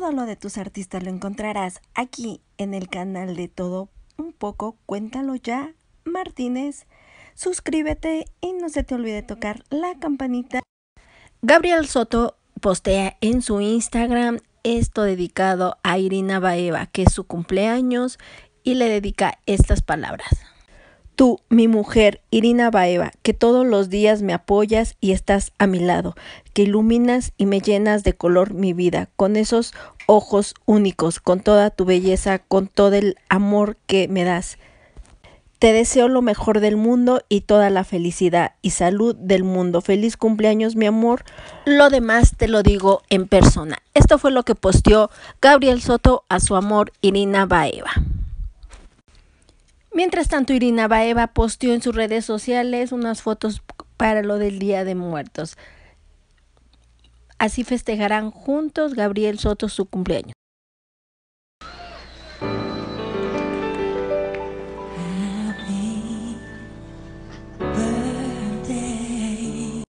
Todo lo de tus artistas lo encontrarás aquí en el canal de Todo Un poco, cuéntalo ya, Martínez. Suscríbete y no se te olvide tocar la campanita. Gabriel Soto postea en su Instagram esto dedicado a Irina Baeva, que es su cumpleaños, y le dedica estas palabras. Tú, mi mujer, Irina Baeva, que todos los días me apoyas y estás a mi lado, que iluminas y me llenas de color mi vida, con esos ojos únicos, con toda tu belleza, con todo el amor que me das. Te deseo lo mejor del mundo y toda la felicidad y salud del mundo. Feliz cumpleaños, mi amor. Lo demás te lo digo en persona. Esto fue lo que posteó Gabriel Soto a su amor Irina Baeva. Mientras tanto, Irina Baeva posteó en sus redes sociales unas fotos para lo del Día de Muertos. Así festejarán juntos Gabriel Soto su cumpleaños.